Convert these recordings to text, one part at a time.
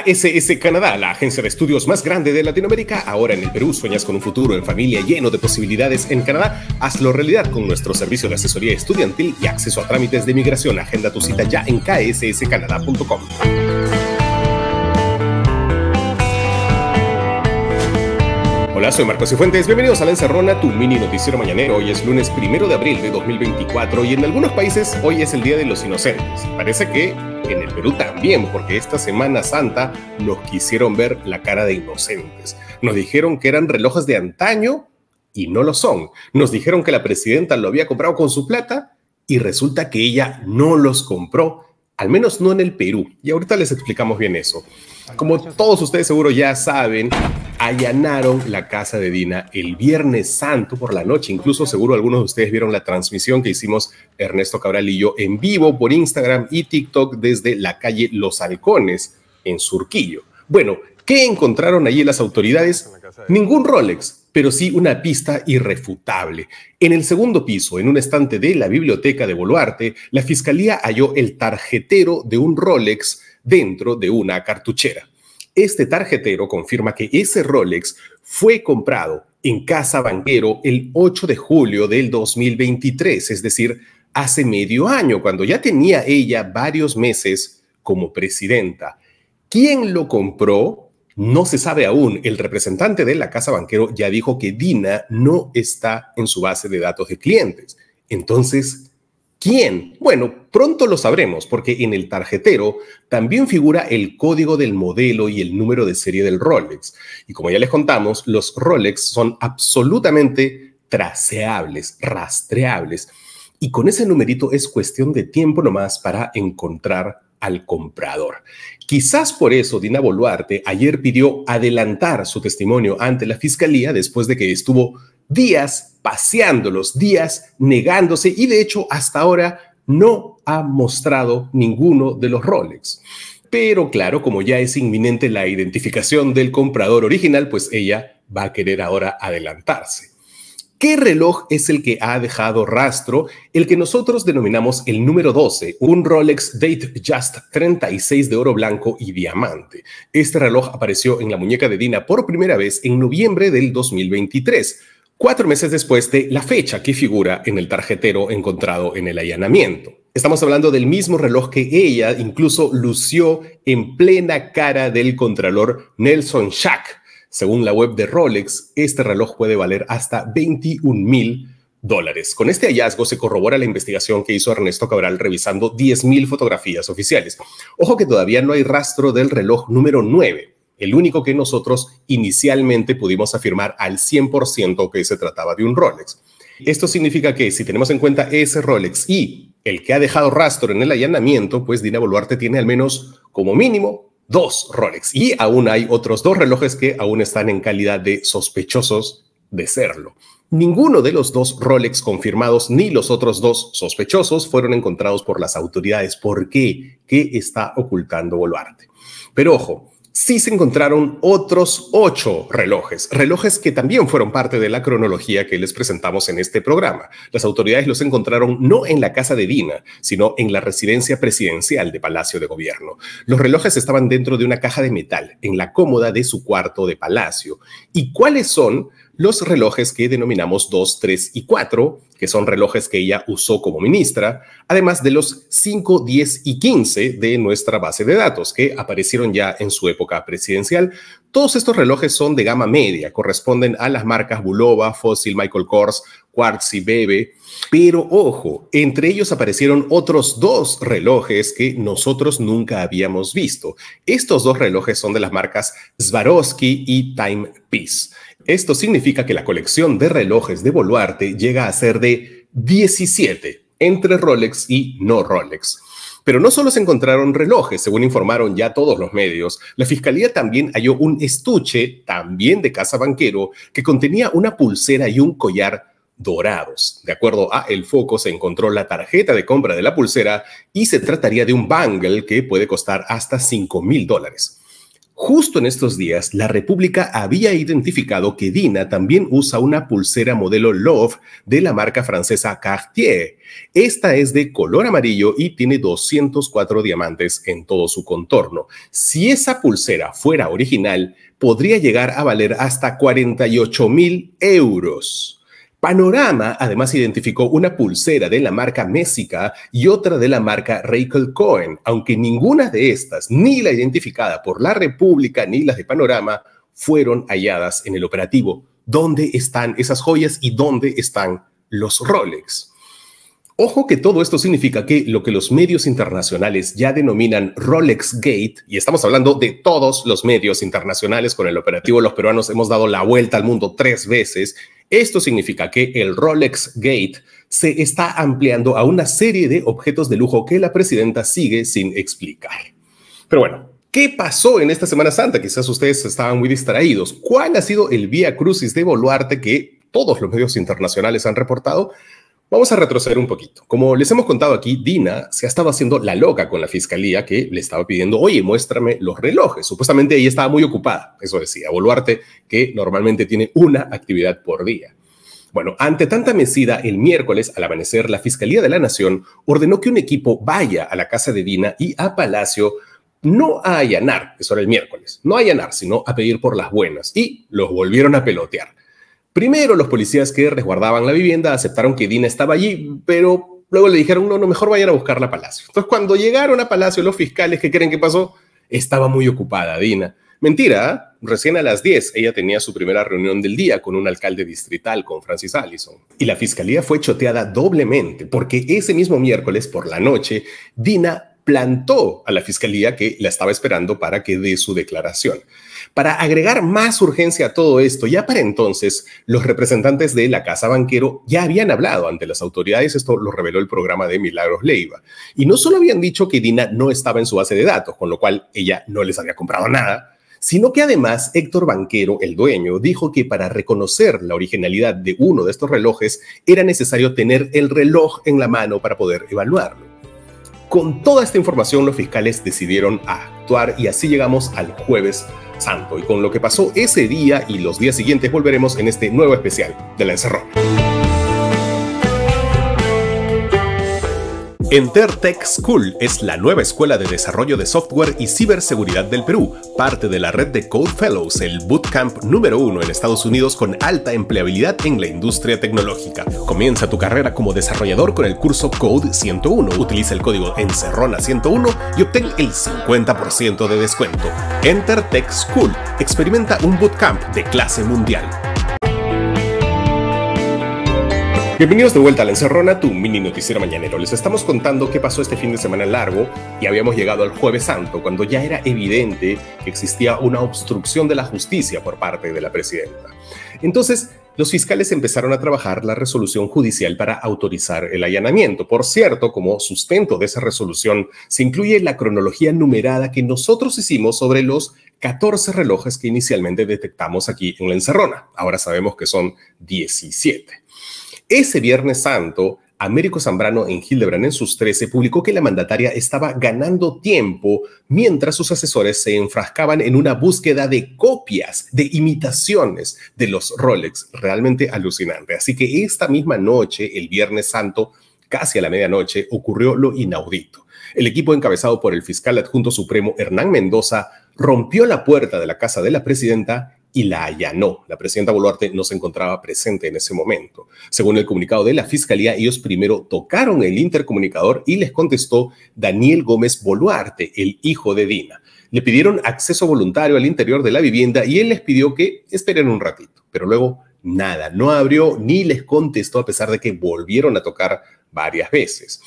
KSS Canadá, la agencia de estudios más grande de Latinoamérica, ahora en el Perú, sueñas con un futuro en familia lleno de posibilidades en Canadá, hazlo realidad con nuestro servicio de asesoría estudiantil y acceso a trámites de migración. Agenda tu cita ya en ksscanada.com. Hola, soy Marcos Cifuentes. Bienvenidos a La Encerrona, tu mini noticiero mañanero. Hoy es lunes primero de abril de 2024 y en algunos países hoy es el Día de los Inocentes. Parece que en el Perú también, porque esta Semana Santa nos quisieron ver la cara de inocentes. Nos dijeron que eran relojes de antaño y no lo son. Nos dijeron que la presidenta lo había comprado con su plata y resulta que ella no los compró al menos no en el Perú. Y ahorita les explicamos bien eso. Como todos ustedes seguro ya saben, allanaron la casa de Dina el Viernes Santo por la noche. Incluso seguro algunos de ustedes vieron la transmisión que hicimos Ernesto Cabral y yo en vivo por Instagram y TikTok desde la calle Los Halcones en Surquillo. Bueno, ¿qué encontraron allí las autoridades? Ningún Rolex, pero sí una pista irrefutable. En el segundo piso, en un estante de la biblioteca de Boluarte, la fiscalía halló el tarjetero de un Rolex dentro de una cartuchera. Este tarjetero confirma que ese Rolex fue comprado en Casa Banquero el 8 de julio del 2023, es decir, hace medio año, cuando ya tenía ella varios meses como presidenta. ¿Quién lo compró? No se sabe aún. El representante de la Casa Banquero ya dijo que Dina no está en su base de datos de clientes. Entonces, ¿Quién? Bueno, pronto lo sabremos porque en el tarjetero también figura el código del modelo y el número de serie del Rolex. Y como ya les contamos, los Rolex son absolutamente traceables, rastreables. Y con ese numerito es cuestión de tiempo nomás para encontrar al comprador. Quizás por eso Dina Boluarte ayer pidió adelantar su testimonio ante la fiscalía después de que estuvo días paseándolos, días negándose y de hecho hasta ahora no ha mostrado ninguno de los Rolex. Pero claro, como ya es inminente la identificación del comprador original, pues ella va a querer ahora adelantarse. ¿Qué reloj es el que ha dejado rastro? El que nosotros denominamos el número 12, un Rolex Date Just 36 de oro blanco y diamante. Este reloj apareció en la muñeca de Dina por primera vez en noviembre del 2023, cuatro meses después de la fecha que figura en el tarjetero encontrado en el allanamiento. Estamos hablando del mismo reloj que ella incluso lució en plena cara del contralor Nelson Schack según la web de Rolex, este reloj puede valer hasta 21 mil dólares. Con este hallazgo se corrobora la investigación que hizo Ernesto Cabral revisando 10 mil fotografías oficiales. Ojo que todavía no hay rastro del reloj número 9, el único que nosotros inicialmente pudimos afirmar al 100% que se trataba de un Rolex. Esto significa que si tenemos en cuenta ese Rolex y el que ha dejado rastro en el allanamiento, pues Dina Boluarte tiene al menos como mínimo dos Rolex y aún hay otros dos relojes que aún están en calidad de sospechosos de serlo. Ninguno de los dos Rolex confirmados ni los otros dos sospechosos fueron encontrados por las autoridades. ¿Por qué? ¿Qué está ocultando Boluarte? Pero ojo, sí se encontraron otros ocho relojes, relojes que también fueron parte de la cronología que les presentamos en este programa. Las autoridades los encontraron no en la casa de Dina, sino en la residencia presidencial de Palacio de Gobierno. Los relojes estaban dentro de una caja de metal en la cómoda de su cuarto de palacio. ¿Y cuáles son los relojes que denominamos 2, 3 y 4, que son relojes que ella usó como ministra, además de los 5, 10 y 15 de nuestra base de datos, que aparecieron ya en su época presidencial. Todos estos relojes son de gama media, corresponden a las marcas Bulova, Fossil, Michael Kors, Quartz y Bebe. Pero ojo, entre ellos aparecieron otros dos relojes que nosotros nunca habíamos visto. Estos dos relojes son de las marcas Swarovski y Time Timepiece. Esto significa que la colección de relojes de Boluarte llega a ser de 17 entre Rolex y no Rolex. Pero no solo se encontraron relojes, según informaron ya todos los medios, la fiscalía también halló un estuche, también de casa banquero, que contenía una pulsera y un collar dorados. De acuerdo a El Foco, se encontró la tarjeta de compra de la pulsera y se trataría de un bangle que puede costar hasta 5 mil dólares. Justo en estos días, la República había identificado que Dina también usa una pulsera modelo Love de la marca francesa Cartier. Esta es de color amarillo y tiene 204 diamantes en todo su contorno. Si esa pulsera fuera original, podría llegar a valer hasta 48 mil euros. Panorama además identificó una pulsera de la marca Mésica y otra de la marca Raquel Cohen, aunque ninguna de estas, ni la identificada por la República ni las de Panorama, fueron halladas en el operativo. ¿Dónde están esas joyas y dónde están los Rolex? Ojo que todo esto significa que lo que los medios internacionales ya denominan Rolex Gate, y estamos hablando de todos los medios internacionales con el operativo Los Peruanos, hemos dado la vuelta al mundo tres veces esto significa que el Rolex Gate se está ampliando a una serie de objetos de lujo que la presidenta sigue sin explicar. Pero bueno, ¿Qué pasó en esta Semana Santa? Quizás ustedes estaban muy distraídos. ¿Cuál ha sido el vía crucis de Boluarte que todos los medios internacionales han reportado? Vamos a retroceder un poquito. Como les hemos contado aquí, Dina se ha estado haciendo la loca con la fiscalía que le estaba pidiendo, oye, muéstrame los relojes. Supuestamente ella estaba muy ocupada, eso decía Boluarte, que normalmente tiene una actividad por día. Bueno, ante tanta mesida, el miércoles al amanecer, la Fiscalía de la Nación ordenó que un equipo vaya a la casa de Dina y a Palacio no a allanar, eso era el miércoles, no a allanar, sino a pedir por las buenas, y los volvieron a pelotear. Primero, los policías que resguardaban la vivienda aceptaron que Dina estaba allí, pero luego le dijeron, no, no, mejor vayan a buscarla a Palacio. Entonces, cuando llegaron a Palacio, los fiscales, ¿qué creen que pasó? Estaba muy ocupada Dina. Mentira, recién a las 10 ella tenía su primera reunión del día con un alcalde distrital, con Francis Allison. Y la fiscalía fue choteada doblemente, porque ese mismo miércoles por la noche, Dina plantó a la fiscalía que la estaba esperando para que dé su declaración. Para agregar más urgencia a todo esto, ya para entonces, los representantes de la Casa Banquero ya habían hablado ante las autoridades, esto lo reveló el programa de Milagros Leiva, y no solo habían dicho que Dina no estaba en su base de datos, con lo cual ella no les había comprado nada, sino que además Héctor Banquero, el dueño, dijo que para reconocer la originalidad de uno de estos relojes era necesario tener el reloj en la mano para poder evaluarlo. Con toda esta información los fiscales decidieron actuar y así llegamos al jueves Santo. Y con lo que pasó ese día y los días siguientes volveremos en este nuevo especial de La Encerrona. Entertech School es la nueva escuela de desarrollo de software y ciberseguridad del Perú, parte de la red de Code Fellows, el bootcamp número uno en Estados Unidos con alta empleabilidad en la industria tecnológica. Comienza tu carrera como desarrollador con el curso Code 101. Utiliza el código Encerrona101 y obtén el 50% de descuento. Entertech School experimenta un bootcamp de clase mundial. Bienvenidos de vuelta a La Encerrona, tu mini noticiero mañanero. Les estamos contando qué pasó este fin de semana largo y habíamos llegado al jueves santo, cuando ya era evidente que existía una obstrucción de la justicia por parte de la presidenta. Entonces, los fiscales empezaron a trabajar la resolución judicial para autorizar el allanamiento. Por cierto, como sustento de esa resolución se incluye la cronología numerada que nosotros hicimos sobre los 14 relojes que inicialmente detectamos aquí en La Encerrona. Ahora sabemos que son 17. Ese Viernes Santo, Américo Zambrano en Hildebrand en sus 13 publicó que la mandataria estaba ganando tiempo mientras sus asesores se enfrascaban en una búsqueda de copias, de imitaciones de los Rolex. Realmente alucinante. Así que esta misma noche, el Viernes Santo, casi a la medianoche, ocurrió lo inaudito. El equipo encabezado por el fiscal adjunto supremo Hernán Mendoza rompió la puerta de la casa de la presidenta y la allanó. La presidenta Boluarte no se encontraba presente en ese momento. Según el comunicado de la fiscalía, ellos primero tocaron el intercomunicador y les contestó Daniel Gómez Boluarte, el hijo de Dina. Le pidieron acceso voluntario al interior de la vivienda y él les pidió que esperen un ratito, pero luego nada, no abrió ni les contestó a pesar de que volvieron a tocar varias veces.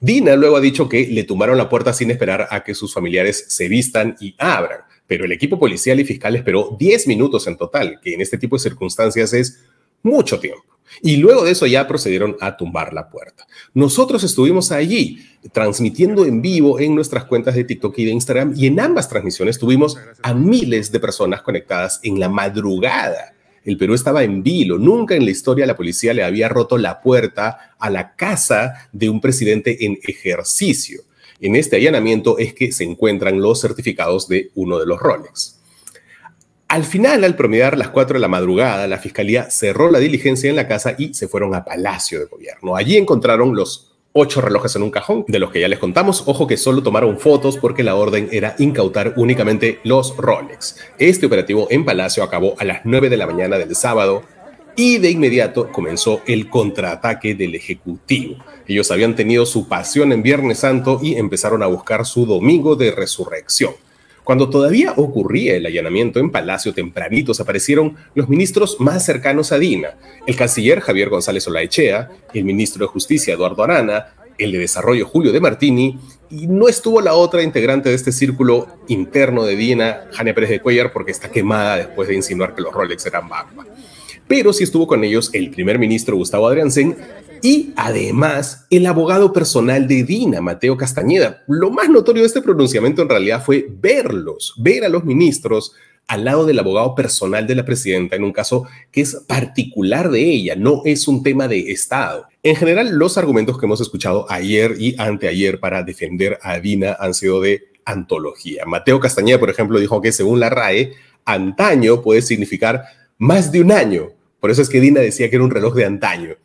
Dina luego ha dicho que le tumbaron la puerta sin esperar a que sus familiares se vistan y abran pero el equipo policial y fiscal esperó 10 minutos en total, que en este tipo de circunstancias es mucho tiempo. Y luego de eso ya procedieron a tumbar la puerta. Nosotros estuvimos allí transmitiendo en vivo en nuestras cuentas de TikTok y de Instagram y en ambas transmisiones tuvimos a miles de personas conectadas en la madrugada. El Perú estaba en vilo. Nunca en la historia la policía le había roto la puerta a la casa de un presidente en ejercicio. En este allanamiento es que se encuentran los certificados de uno de los Rolex. Al final, al promediar las 4 de la madrugada, la fiscalía cerró la diligencia en la casa y se fueron a Palacio de Gobierno. Allí encontraron los ocho relojes en un cajón, de los que ya les contamos. Ojo que solo tomaron fotos porque la orden era incautar únicamente los Rolex. Este operativo en Palacio acabó a las 9 de la mañana del sábado y de inmediato comenzó el contraataque del Ejecutivo. Ellos habían tenido su pasión en Viernes Santo y empezaron a buscar su domingo de resurrección. Cuando todavía ocurría el allanamiento en Palacio tempranitos aparecieron los ministros más cercanos a Dina, el canciller Javier González Olaechea, el ministro de Justicia Eduardo Arana, el de Desarrollo Julio de Martini, y no estuvo la otra integrante de este círculo interno de Dina, Jania Pérez de Cuellar, porque está quemada después de insinuar que los Rolex eran barba pero sí estuvo con ellos el primer ministro Gustavo Adriansen y además el abogado personal de Dina, Mateo Castañeda. Lo más notorio de este pronunciamiento en realidad fue verlos, ver a los ministros al lado del abogado personal de la presidenta en un caso que es particular de ella, no es un tema de Estado. En general, los argumentos que hemos escuchado ayer y anteayer para defender a Dina han sido de antología. Mateo Castañeda, por ejemplo, dijo que según la RAE, antaño puede significar más de un año, por eso es que Dina decía que era un reloj de antaño.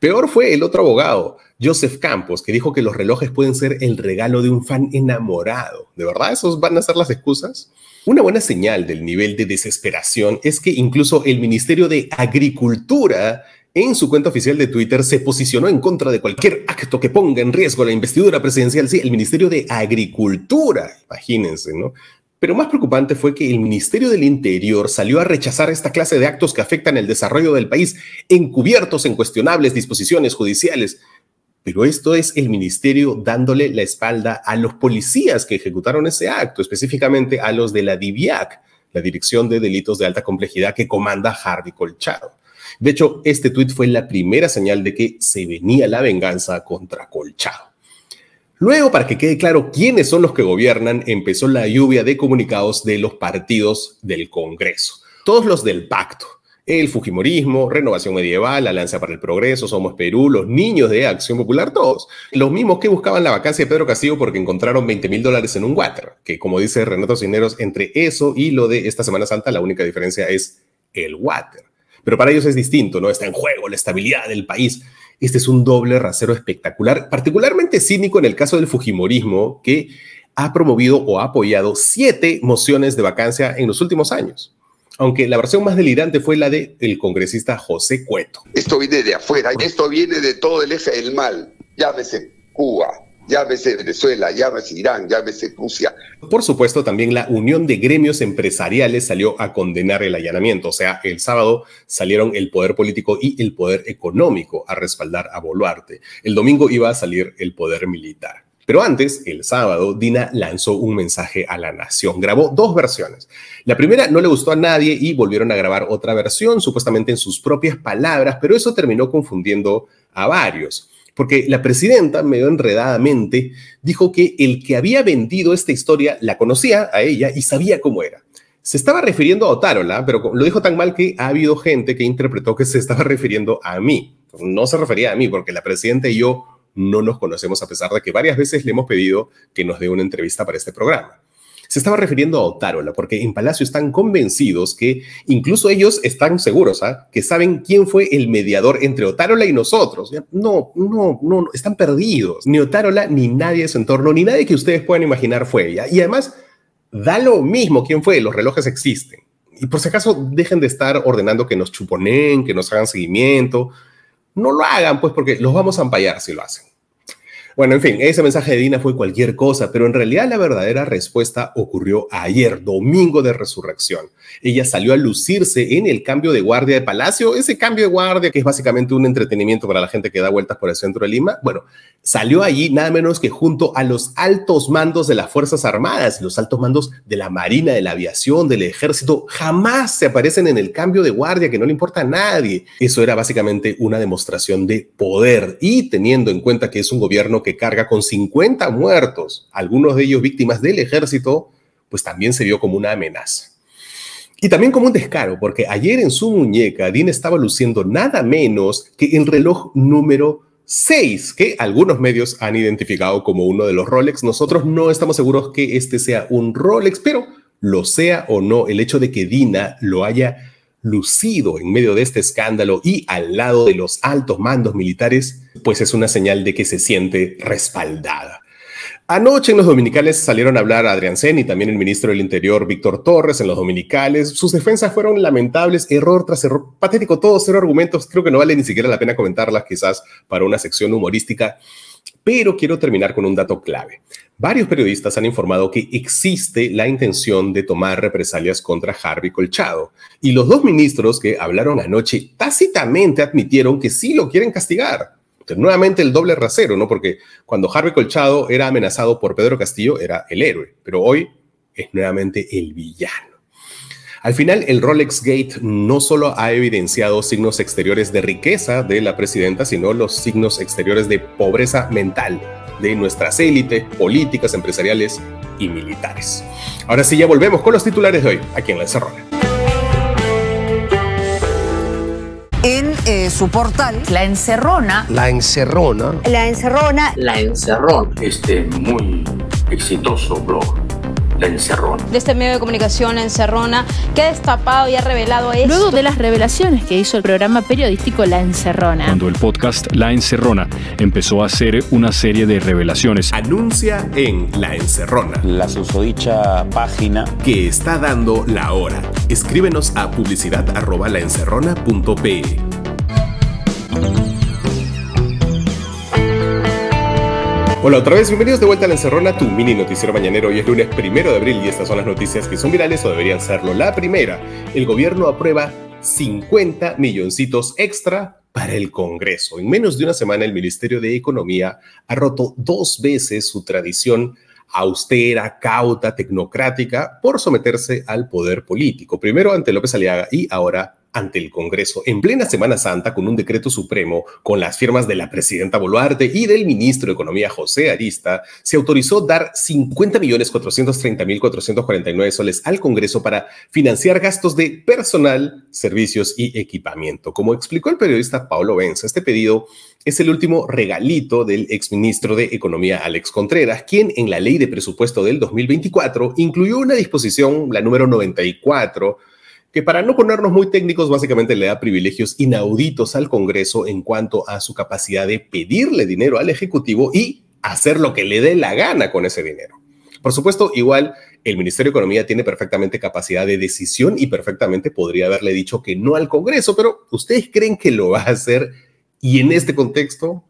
peor fue el otro abogado, Joseph Campos, que dijo que los relojes pueden ser el regalo de un fan enamorado. ¿De verdad esos van a ser las excusas? Una buena señal del nivel de desesperación es que incluso el Ministerio de Agricultura en su cuenta oficial de Twitter se posicionó en contra de cualquier acto que ponga en riesgo la investidura presidencial. Sí, el Ministerio de Agricultura, imagínense, ¿no? Pero más preocupante fue que el Ministerio del Interior salió a rechazar esta clase de actos que afectan el desarrollo del país, encubiertos en cuestionables disposiciones judiciales. Pero esto es el ministerio dándole la espalda a los policías que ejecutaron ese acto, específicamente a los de la DIVIAC, la Dirección de Delitos de Alta Complejidad que comanda Hardy Colchado. De hecho, este tuit fue la primera señal de que se venía la venganza contra Colchado. Luego, para que quede claro quiénes son los que gobiernan, empezó la lluvia de comunicados de los partidos del Congreso, todos los del pacto. El Fujimorismo, Renovación Medieval, Alianza para el Progreso, Somos Perú, los niños de Acción Popular, todos. Los mismos que buscaban la vacancia de Pedro Castillo porque encontraron 20 mil dólares en un water, que como dice Renato Cineros, entre eso y lo de esta Semana Santa, la única diferencia es el water. Pero para ellos es distinto, ¿no? Está en juego la estabilidad del país. Este es un doble rasero espectacular, particularmente cínico en el caso del Fujimorismo, que ha promovido o ha apoyado siete mociones de vacancia en los últimos años aunque la versión más delirante fue la del el congresista José Cueto. Esto viene de afuera, esto viene de todo el eje del mal, llámese Cuba, llámese Venezuela, llámese Irán, llámese Rusia. Por supuesto, también la Unión de Gremios Empresariales salió a condenar el allanamiento, o sea, el sábado salieron el poder político y el poder económico a respaldar a Boluarte. El domingo iba a salir el poder militar. Pero antes, el sábado, Dina lanzó un mensaje a la nación. Grabó dos versiones. La primera no le gustó a nadie y volvieron a grabar otra versión, supuestamente en sus propias palabras, pero eso terminó confundiendo a varios porque la presidenta, medio enredadamente, dijo que el que había vendido esta historia la conocía a ella y sabía cómo era. Se estaba refiriendo a Otárola, pero lo dijo tan mal que ha habido gente que interpretó que se estaba refiriendo a mí. No se refería a mí, porque la presidenta y yo no nos conocemos a pesar de que varias veces le hemos pedido que nos dé una entrevista para este programa. Se estaba refiriendo a Otárola, porque en Palacio están convencidos que incluso ellos están seguros, ¿ah? que saben quién fue el mediador entre Otárola y nosotros. No, no, no, no, están perdidos. Ni Otárola, ni nadie de su entorno, ni nadie que ustedes puedan imaginar fue ella. Y además, da lo mismo quién fue, los relojes existen. Y por si acaso, dejen de estar ordenando que nos chuponen, que nos hagan seguimiento. No lo hagan, pues, porque los vamos a ampallar si lo hacen. Bueno, en fin, ese mensaje de Dina fue cualquier cosa, pero en realidad la verdadera respuesta ocurrió ayer, domingo de resurrección. Ella salió a lucirse en el cambio de guardia de Palacio, ese cambio de guardia que es básicamente un entretenimiento para la gente que da vueltas por el centro de Lima. Bueno, salió allí nada menos que junto a los altos mandos de las Fuerzas Armadas, los altos mandos de la Marina, de la Aviación, del Ejército, jamás se aparecen en el cambio de guardia que no le importa a nadie. Eso era básicamente una demostración de poder y teniendo en cuenta que es un gobierno que carga con 50 muertos, algunos de ellos víctimas del ejército, pues también se vio como una amenaza. Y también como un descaro, porque ayer en su muñeca Dina estaba luciendo nada menos que el reloj número 6, que algunos medios han identificado como uno de los Rolex. Nosotros no estamos seguros que este sea un Rolex, pero lo sea o no, el hecho de que Dina lo haya lucido en medio de este escándalo y al lado de los altos mandos militares, pues es una señal de que se siente respaldada. Anoche en los dominicales salieron a hablar Adrián Sen y también el ministro del Interior Víctor Torres en los dominicales. Sus defensas fueron lamentables, error tras error, patético todo, cero argumentos. Creo que no vale ni siquiera la pena comentarlas quizás para una sección humorística. Pero quiero terminar con un dato clave. Varios periodistas han informado que existe la intención de tomar represalias contra Harvey Colchado. Y los dos ministros que hablaron anoche tácitamente admitieron que sí lo quieren castigar. Entonces, nuevamente el doble rasero, ¿no? Porque cuando Harvey Colchado era amenazado por Pedro Castillo, era el héroe, pero hoy es nuevamente el villano. Al final, el Rolex Gate no solo ha evidenciado signos exteriores de riqueza de la presidenta, sino los signos exteriores de pobreza mental de nuestras élites políticas, empresariales y militares. Ahora sí, ya volvemos con los titulares de hoy, aquí en La Encerrona. en eh, su portal. La encerrona. La encerrona. La encerrona. La encerrona. Este muy exitoso blog Encerrona. De este medio de comunicación Encerrona, que ha destapado y ha revelado esto. Luego de las revelaciones que hizo el programa periodístico La Encerrona. Cuando el podcast La Encerrona empezó a hacer una serie de revelaciones. Anuncia en La Encerrona. La susodicha página. Que está dando la hora. Escríbenos a publicidad Hola otra vez, bienvenidos de vuelta a La Encerrona, tu mini noticiero mañanero. Hoy es lunes primero de abril y estas son las noticias que son virales o deberían serlo. La primera, el gobierno aprueba 50 milloncitos extra para el Congreso. En menos de una semana, el Ministerio de Economía ha roto dos veces su tradición austera, cauta, tecnocrática, por someterse al poder político, primero ante López Aliaga y ahora ante el Congreso en plena Semana Santa con un decreto supremo con las firmas de la presidenta Boluarte y del ministro de Economía José Arista, se autorizó dar 50.430.449 soles al Congreso para financiar gastos de personal, servicios y equipamiento. Como explicó el periodista Paulo Benza, este pedido es el último regalito del exministro de Economía Alex Contreras, quien en la ley de presupuesto del 2024 incluyó una disposición, la número 94, que para no ponernos muy técnicos, básicamente le da privilegios inauditos al Congreso en cuanto a su capacidad de pedirle dinero al Ejecutivo y hacer lo que le dé la gana con ese dinero. Por supuesto, igual el Ministerio de Economía tiene perfectamente capacidad de decisión y perfectamente podría haberle dicho que no al Congreso, pero ¿ustedes creen que lo va a hacer? Y en este contexto,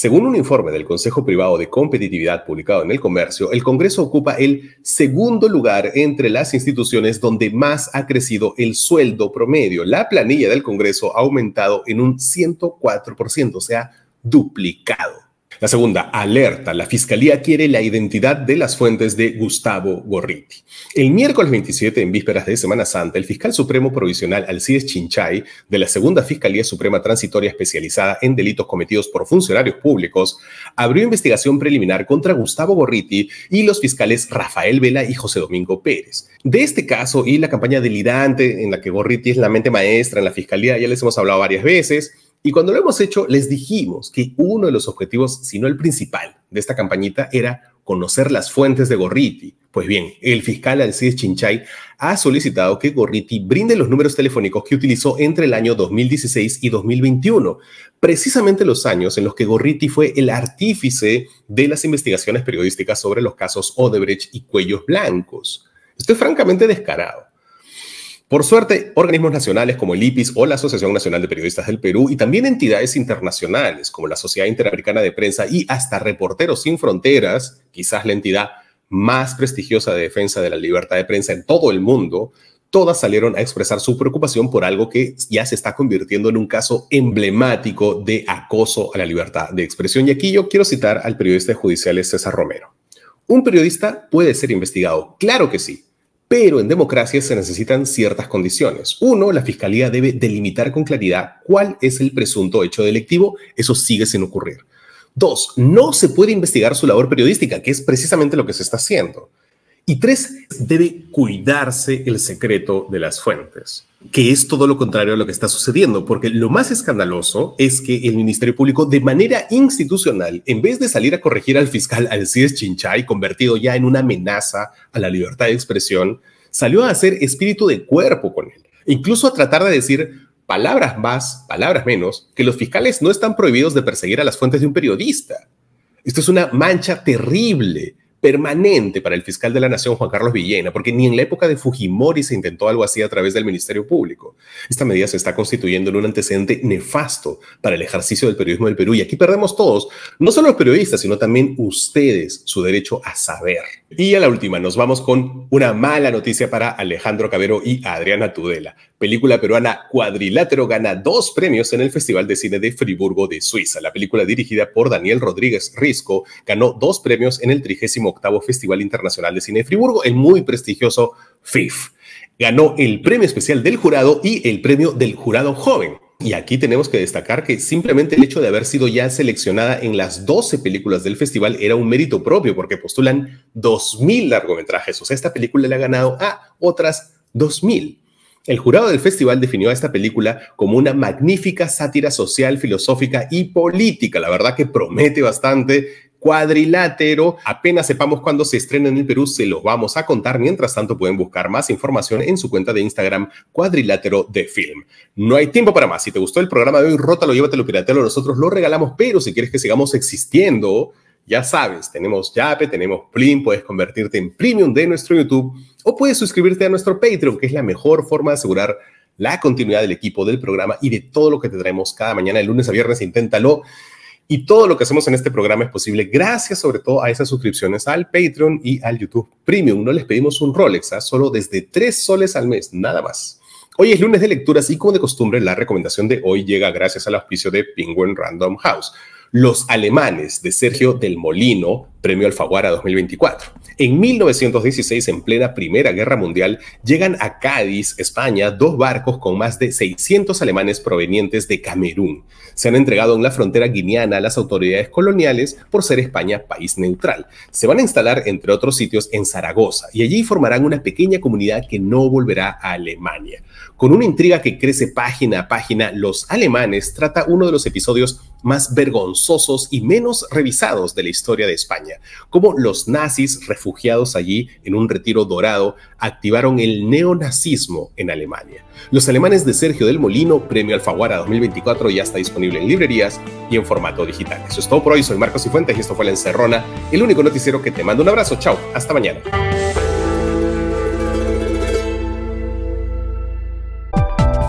según un informe del Consejo Privado de Competitividad publicado en el Comercio, el Congreso ocupa el segundo lugar entre las instituciones donde más ha crecido el sueldo promedio. La planilla del Congreso ha aumentado en un 104%, o sea, duplicado. La segunda, alerta. La fiscalía quiere la identidad de las fuentes de Gustavo Gorriti. El miércoles 27, en vísperas de Semana Santa, el fiscal supremo provisional Alcides Chinchay, de la segunda Fiscalía Suprema Transitoria especializada en delitos cometidos por funcionarios públicos, abrió investigación preliminar contra Gustavo Gorriti y los fiscales Rafael Vela y José Domingo Pérez. De este caso y la campaña delirante en la que Gorriti es la mente maestra en la fiscalía, ya les hemos hablado varias veces. Y cuando lo hemos hecho, les dijimos que uno de los objetivos, si no el principal, de esta campañita era conocer las fuentes de Gorriti. Pues bien, el fiscal Alcides Chinchay ha solicitado que Gorriti brinde los números telefónicos que utilizó entre el año 2016 y 2021, precisamente los años en los que Gorriti fue el artífice de las investigaciones periodísticas sobre los casos Odebrecht y Cuellos Blancos. Esto es francamente descarado. Por suerte, organismos nacionales como el IPIS o la Asociación Nacional de Periodistas del Perú y también entidades internacionales como la Sociedad Interamericana de Prensa y hasta Reporteros Sin Fronteras, quizás la entidad más prestigiosa de defensa de la libertad de prensa en todo el mundo, todas salieron a expresar su preocupación por algo que ya se está convirtiendo en un caso emblemático de acoso a la libertad de expresión. Y aquí yo quiero citar al periodista judicial César Romero. ¿Un periodista puede ser investigado? Claro que sí, pero en democracia se necesitan ciertas condiciones. Uno, la fiscalía debe delimitar con claridad cuál es el presunto hecho delictivo. Eso sigue sin ocurrir. Dos, no se puede investigar su labor periodística, que es precisamente lo que se está haciendo. Y tres, debe cuidarse el secreto de las fuentes, que es todo lo contrario a lo que está sucediendo, porque lo más escandaloso es que el Ministerio Público de manera institucional, en vez de salir a corregir al fiscal Alcides Chinchay, convertido ya en una amenaza a la libertad de expresión, salió a hacer espíritu de cuerpo con él, incluso a tratar de decir palabras más, palabras menos, que los fiscales no están prohibidos de perseguir a las fuentes de un periodista. Esto es una mancha terrible permanente para el fiscal de la Nación, Juan Carlos Villena, porque ni en la época de Fujimori se intentó algo así a través del Ministerio Público. Esta medida se está constituyendo en un antecedente nefasto para el ejercicio del periodismo del Perú y aquí perdemos todos, no solo los periodistas, sino también ustedes, su derecho a saber. Y a la última, nos vamos con una mala noticia para Alejandro Cabero y Adriana Tudela. Película peruana Cuadrilátero gana dos premios en el Festival de Cine de Friburgo de Suiza. La película dirigida por Daniel Rodríguez Risco ganó dos premios en el trigésimo octavo Festival Internacional de Cine de Friburgo, el muy prestigioso FIF. Ganó el premio especial del jurado y el premio del jurado joven. Y aquí tenemos que destacar que simplemente el hecho de haber sido ya seleccionada en las 12 películas del festival era un mérito propio porque postulan 2.000 largometrajes. O sea, esta película le ha ganado a otras 2.000. El jurado del festival definió a esta película como una magnífica sátira social, filosófica y política. La verdad que promete bastante cuadrilátero. Apenas sepamos cuándo se estrena en el Perú, se los vamos a contar. Mientras tanto, pueden buscar más información en su cuenta de Instagram, cuadrilátero de film. No hay tiempo para más. Si te gustó el programa de hoy, rótalo, llévatelo, piratelo, Nosotros lo regalamos, pero si quieres que sigamos existiendo, ya sabes, tenemos Yape, tenemos Plim, puedes convertirte en premium de nuestro YouTube o puedes suscribirte a nuestro Patreon, que es la mejor forma de asegurar la continuidad del equipo, del programa y de todo lo que te traemos cada mañana, de lunes a viernes. Inténtalo. Y todo lo que hacemos en este programa es posible gracias sobre todo a esas suscripciones al Patreon y al YouTube Premium. No les pedimos un Rolex, ¿ah? solo desde tres soles al mes, nada más. Hoy es lunes de lecturas y como de costumbre la recomendación de hoy llega gracias al auspicio de Penguin Random House. Los alemanes de Sergio del Molino Premio Alfaguara 2024. En 1916, en plena Primera Guerra Mundial, llegan a Cádiz, España, dos barcos con más de 600 alemanes provenientes de Camerún. Se han entregado en la frontera guineana a las autoridades coloniales por ser España país neutral. Se van a instalar, entre otros sitios, en Zaragoza y allí formarán una pequeña comunidad que no volverá a Alemania. Con una intriga que crece página a página, los alemanes trata uno de los episodios más vergonzosos y menos revisados de la historia de España como cómo los nazis refugiados allí en un retiro dorado activaron el neonazismo en Alemania. Los alemanes de Sergio del Molino, Premio Alfaguara 2024, ya está disponible en librerías y en formato digital. Eso es todo por hoy, soy Marcos Cifuentes y esto fue La Encerrona, el único noticiero que te mando un abrazo. Chao, hasta mañana.